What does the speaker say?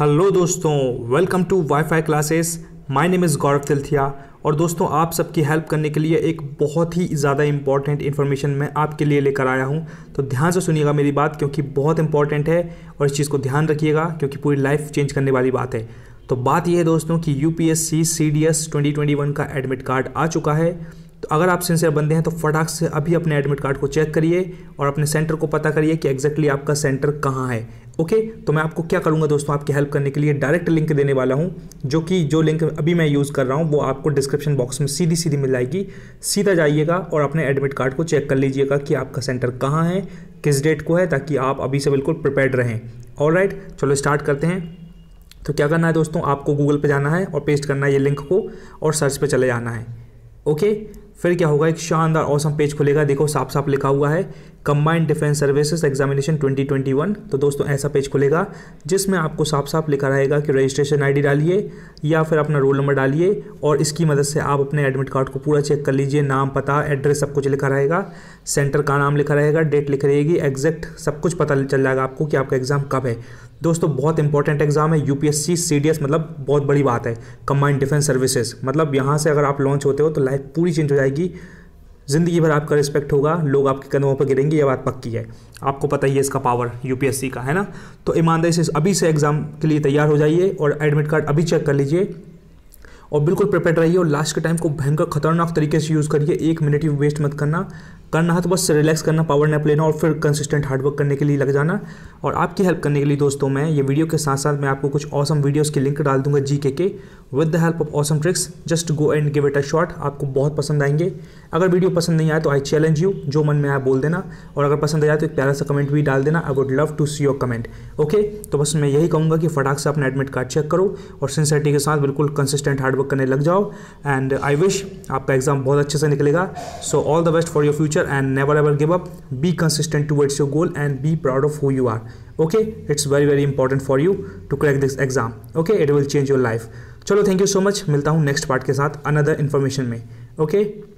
hello दोस्तों welcome to WiFi classes my name is Gaurav Tilthiya और दोस्तों आप सबकी हेल्प करने के लिए एक बहुत ही ज़्यादा इंपॉर्टेंट इन्फॉर्मेशन मैं आपके लिए लेकर आया हूं तो ध्यान से सुनिएगा मेरी बात क्योंकि बहुत इंपॉर्टेंट है और इस चीज़ को ध्यान रखिएगा क्योंकि पूरी लाइफ चेंज करने वाली बात है तो बात यह है दोस्तों कि U P S C C D S twenty twenty one का एडमिट कार्ड आ चुका है तो अगर आप सिंसियर बंदे हैं तो फटाक से अभी अपने एडमिट कार्ड को चेक करिए और अपने सेंटर को पता करिए कि एग्जैक्टली exactly आपका सेंटर कहाँ है ओके तो मैं आपको क्या करूँगा दोस्तों आपकी हेल्प करने के लिए डायरेक्ट लिंक देने वाला हूँ जो कि जो लिंक अभी मैं यूज़ कर रहा हूँ वो आपको डिस्क्रिप्शन बॉक्स में सीधी सीधी मिल जाएगी सीधा जाइएगा और अपने एडमिट कार्ड को चेक कर लीजिएगा कि आपका सेंटर कहाँ है किस डेट को है ताकि आप अभी से बिल्कुल प्रिपेयर रहें और राइट चलो स्टार्ट करते हैं तो क्या करना है दोस्तों आपको गूगल पर जाना है और पेस्ट करना है ये लिंक को और सर्च पर चले जाना है ओके फिर क्या होगा एक शानदार औसम पेज खुलेगा देखो साफ साफ लिखा हुआ है कंबाइंड डिफेंस सर्विसेज एग्जामिनेशन 2021 तो दोस्तों ऐसा पेज खुलेगा जिसमें आपको साफ साफ लिखा रहेगा कि रजिस्ट्रेशन आईडी डालिए या फिर अपना रोल नंबर डालिए और इसकी मदद से आप अपने एडमिट कार्ड को पूरा चेक कर लीजिए नाम पता एड्रेस सब कुछ लिखा रहेगा सेंटर का नाम लिखा रहेगा डेट लिखा रहेगी एग्जैक्ट सब कुछ पता चल जाएगा आपको कि आपका एग्ज़ाम कब है दोस्तों बहुत इंपॉर्टेंट एग्जाम है यूपीएससी सीडीएस मतलब बहुत बड़ी बात है कंबाइंड डिफेंस सर्विसेज मतलब यहाँ से अगर आप लॉन्च होते हो तो लाइफ पूरी चेंज हो जाएगी ज़िंदगी भर आपका रिस्पेक्ट होगा लोग आपके कदमों पर गिरेंगे ये बात पक्की है आपको पता ही है इसका पावर यूपीएससी का है ना तो ईमानदारी से अभी से एग्ज़ाम के लिए तैयार हो जाइए और एडमिट कार्ड अभी चेक कर लीजिए और बिल्कुल प्रिपेयर रहिए और लास्ट के टाइम को भयंकर खतरनाक तरीके से यूज़ करिए एक मिनट भी वेस्ट मत करना करना है तो बस रिलैक्स करना पावर नैप लेना और फिर कंसिस्टेंट हार्डवर्क करने के लिए लग जाना और आपकी हेल्प करने के लिए दोस्तों मैं ये वीडियो के साथ साथ मैं आपको कुछ औसम वीडियोज़ के लिंक डाल दूंगा जी के, के with the help of awesome tricks just go and give it a shot आपको बहुत पसंद आएंगे अगर वीडियो पसंद नहीं आए तो आई चैलेंज यू जो मन में आया बोल देना और अगर पसंद आया तो एक प्यारा सा कमेंट भी डाल देना I would love to see your comment okay तो बस मैं यही कहूँगा कि फटाक से अपना एडमिट कार्ड चेक करो और सिंसियरिटी के साथ बिल्कुल कंसिस्टेंट हार्डवर्क करने लग जाओ एंड आई विश आपका एग्जाम बहुत अच्छे से निकलेगा so all the best for your future and never ever give up be consistent to your goal and be proud of who you are okay it's very very important for you to crack this exam okay it will change your life चलो thank you so much मिलता हूँ next part के साथ another information में okay